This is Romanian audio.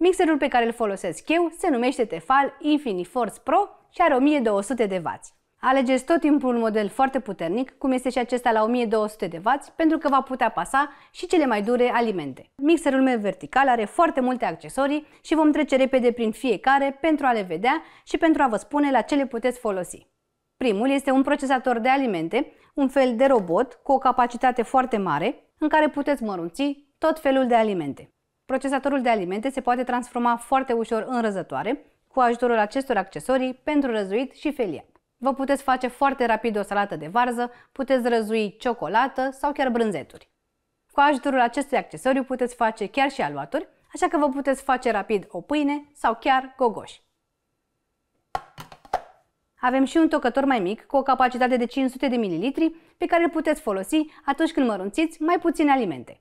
Mixerul pe care îl folosesc eu se numește Tefal InfiniForce Pro și are 1200 de W. Alegeți tot timpul un model foarte puternic, cum este și acesta la 1200 de W, pentru că va putea pasa și cele mai dure alimente. Mixerul meu vertical are foarte multe accesorii și vom trece repede prin fiecare pentru a le vedea și pentru a vă spune la ce le puteți folosi. Primul este un procesator de alimente, un fel de robot cu o capacitate foarte mare, în care puteți mărunți tot felul de alimente. Procesatorul de alimente se poate transforma foarte ușor în răzătoare cu ajutorul acestor accesorii pentru răzuit și felia. Vă puteți face foarte rapid o salată de varză, puteți răzui ciocolată sau chiar brânzeturi. Cu ajutorul acestui accesoriu puteți face chiar și aluaturi, așa că vă puteți face rapid o pâine sau chiar gogoși. Avem și un tocător mai mic, cu o capacitate de 500 de ml, pe care îl puteți folosi atunci când mărunțiți mai puține alimente.